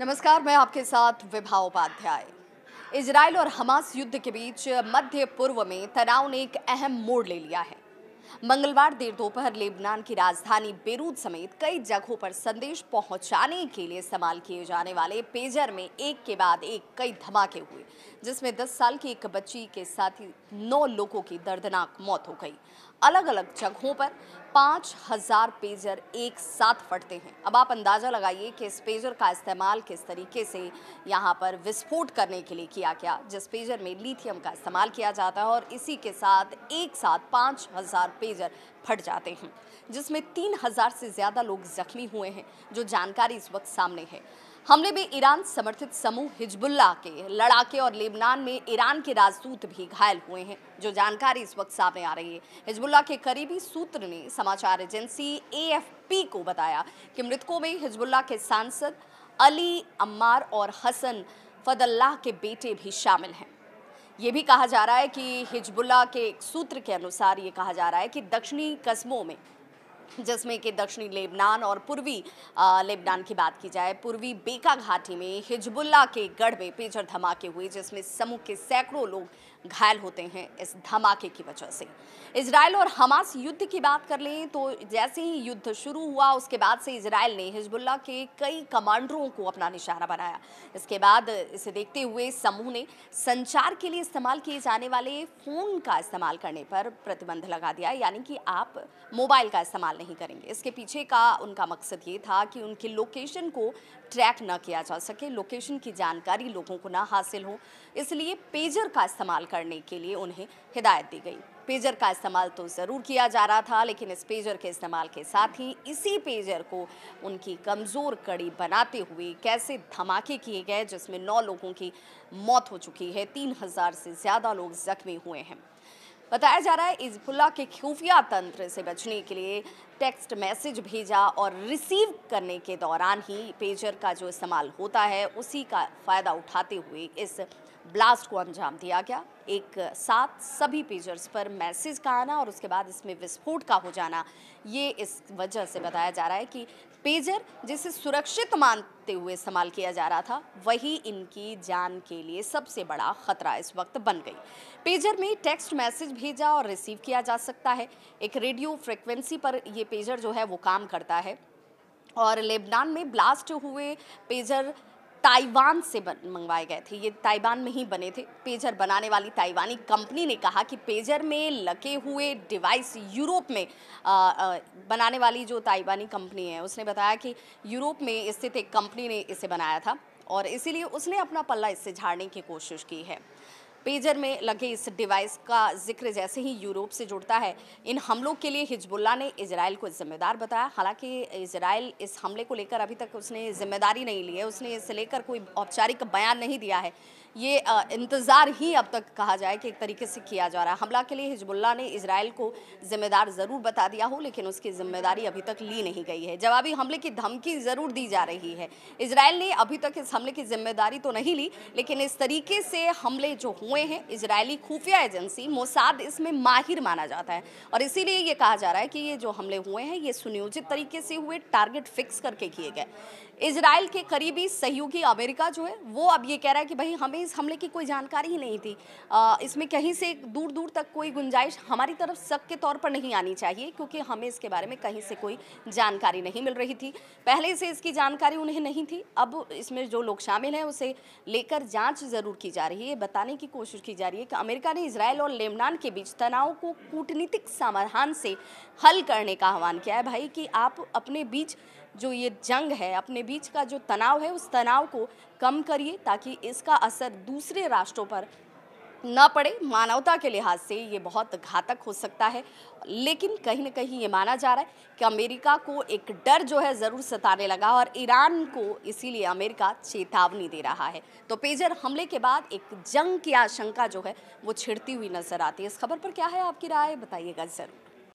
नमस्कार मैं आपके साथ विभा उपाध्याय इसराइल और हमास युद्ध के बीच मध्य पूर्व में तनाव ने एक अहम मोड़ ले लिया है मंगलवार देर दोपहर लेबनान की राजधानी बेरूत समेत कई जगहों पर संदेश पहुंचाने के लिए इस्तेमाल किए जाने वाले पेजर में एक के बाद एक कई धमाके हुए जिसमें 10 साल की एक बच्ची के साथ ही नौ लोगों की दर्दनाक मौत हो गई अलग अलग जगहों पर पाँच हजार पेजर एक साथ फटते हैं अब आप अंदाज़ा लगाइए कि इस पेजर का इस्तेमाल किस तरीके से यहाँ पर विस्फोट करने के लिए किया गया जिस पेजर में लिथियम का इस्तेमाल किया जाता है और इसी के साथ एक साथ पाँच हजार पेजर फट जाते हैं जिसमें तीन हजार से ज़्यादा लोग जख्मी हुए हैं जो जानकारी इस वक्त सामने है हमले में ईरान समर्थित समूह हिजबुल्ला के लड़ाके और लेबनान में ईरान के राजदूत भी घायल हुए हैं जो जानकारी इस वक्त सामने आ रही है हिजबुल्ला के करीबी सूत्र ने समाचार एजेंसी एएफपी को बताया कि मृतकों में हिजबुल्ला के सांसद अली अम्मार और हसन फदल्लाह के बेटे भी शामिल हैं ये भी कहा जा रहा है कि हिजबुल्ला के सूत्र के अनुसार ये कहा जा रहा है कि दक्षिणी कस्बों में जिसमें कि दक्षिणी लेबनान और पूर्वी लेबनान की बात की जाए पूर्वी बेका घाटी में हिजबुल्ला के गढ़ में पेजर धमाके हुए जिसमें समूह के सैकड़ों लोग घायल होते हैं इस धमाके की वजह से इसराइल और हमास युद्ध की बात कर लें तो जैसे ही युद्ध शुरू हुआ उसके बाद से इसराइल ने हिजबुल्ला के कई कमांडरों को अपना निशाना बनाया इसके बाद इसे देखते हुए समूह ने संचार के लिए इस्तेमाल किए जाने वाले फ़ोन का इस्तेमाल करने पर प्रतिबंध लगा दिया यानी कि आप मोबाइल का इस्तेमाल नहीं करेंगे इसके पीछे का उनका मकसद ये था कि उनके लोकेशन को ट्रैक ना किया जा सके लोकेशन की जानकारी लोगों को ना हासिल हो इसलिए पेजर का इस्तेमाल करने के लिए उन्हें हिदायत दी गई पेजर का इस्तेमाल तो ज़रूर किया जा रहा था लेकिन इस पेजर के इस्तेमाल के साथ ही इसी पेजर को उनकी कमज़ोर कड़ी बनाते हुए कैसे धमाके किए गए जिसमें नौ लोगों की मौत हो चुकी है तीन हज़ार से ज़्यादा लोग ज़ख्मी हुए हैं बताया जा रहा है इजफुल्ला के खुफिया तंत्र से बचने के लिए टेक्स्ट मैसेज भेजा और रिसीव करने के दौरान ही पेजर का जो इस्तेमाल होता है उसी का फ़ायदा उठाते हुए इस ब्लास्ट को अंजाम दिया गया एक साथ सभी पेजर्स पर मैसेज का आना और उसके बाद इसमें विस्फोट का हो जाना ये इस वजह से बताया जा रहा है कि पेजर जिसे सुरक्षित मानते हुए इस्तेमाल किया जा रहा था वही इनकी जान के लिए सबसे बड़ा खतरा इस वक्त बन गई पेजर में टेक्स्ट मैसेज भेजा और रिसीव किया जा सकता है एक रेडियो फ्रिक्वेंसी पर यह पेजर जो है वो काम करता है और लेबनान में ब्लास्ट हुए पेजर ताइवान से बन मंगवाए गए थे ये ताइवान में ही बने थे पेजर बनाने वाली ताइवानी कंपनी ने कहा कि पेजर में लगे हुए डिवाइस यूरोप में आ, आ, बनाने वाली जो ताइवानी कंपनी है उसने बताया कि यूरोप में स्थित एक कंपनी ने इसे बनाया था और इसीलिए उसने अपना पल्ला इससे झाड़ने की कोशिश की है पेजर में लगे इस डिवाइस का जिक्र जैसे ही यूरोप से जुड़ता है इन हमलों के लिए हिजबुल्ला ने इसराइल को जिम्मेदार बताया हालांकि इसराइल इस हमले को लेकर अभी तक उसने जिम्मेदारी नहीं ली है उसने इसे लेकर कोई औपचारिक बयान नहीं दिया है ये इंतज़ार ही अब तक कहा जाए कि एक तरीके से किया जा रहा है हमला के लिए हिजबुल्ला ने इसराइल को जिम्मेदार ज़रूर बता दिया हो लेकिन उसकी जिम्मेदारी अभी तक ली नहीं गई है जवाबी हमले की धमकी ज़रूर दी जा रही है इसराइल ने अभी तक इस हमले की जिम्मेदारी तो नहीं ली लेकिन इस तरीके से हमले जो हुए हैं इसराइली खुफिया एजेंसी मोसाद इसमें माहिर माना जाता है और इसीलिए ये कहा जा रहा है कि ये जो हमले हुए हैं ये सुनियोजित तरीके से हुए टारगेट फिक्स करके किए गए इसराइल के करीबी सहयोगी अमेरिका जो है वो अब ये कह रहा है कि भाई हमें इस हमले की कोई जानकारी ही नहीं थी आ, इसमें कहीं से दूर दूर तक कोई गुंजाइश हमारी तरफ शक के तौर पर नहीं आनी चाहिए क्योंकि हमें इसके बारे में कहीं से कोई जानकारी नहीं मिल रही थी पहले से इसकी जानकारी उन्हें नहीं थी अब इसमें जो लोग शामिल हैं उसे लेकर जाँच ज़रूर की जा रही है बताने की कोशिश की जा रही है कि अमेरिका ने इसराइल और लेबनान के बीच तनाव को कूटनीतिक समाधान से हल करने का आह्वान किया है भाई कि आप अपने बीच जो ये जंग है अपने बीच का जो तनाव है उस तनाव को कम करिए ताकि इसका असर दूसरे राष्ट्रों पर न पड़े मानवता के लिहाज से ये बहुत घातक हो सकता है लेकिन कहीं ना कहीं ये माना जा रहा है कि अमेरिका को एक डर जो है ज़रूर सताने लगा और ईरान को इसीलिए अमेरिका चेतावनी दे रहा है तो पेजर हमले के बाद एक जंग की आशंका जो है वो छिड़ती हुई नज़र आती है इस खबर पर क्या है आपकी राय बताइएगा ज़रूर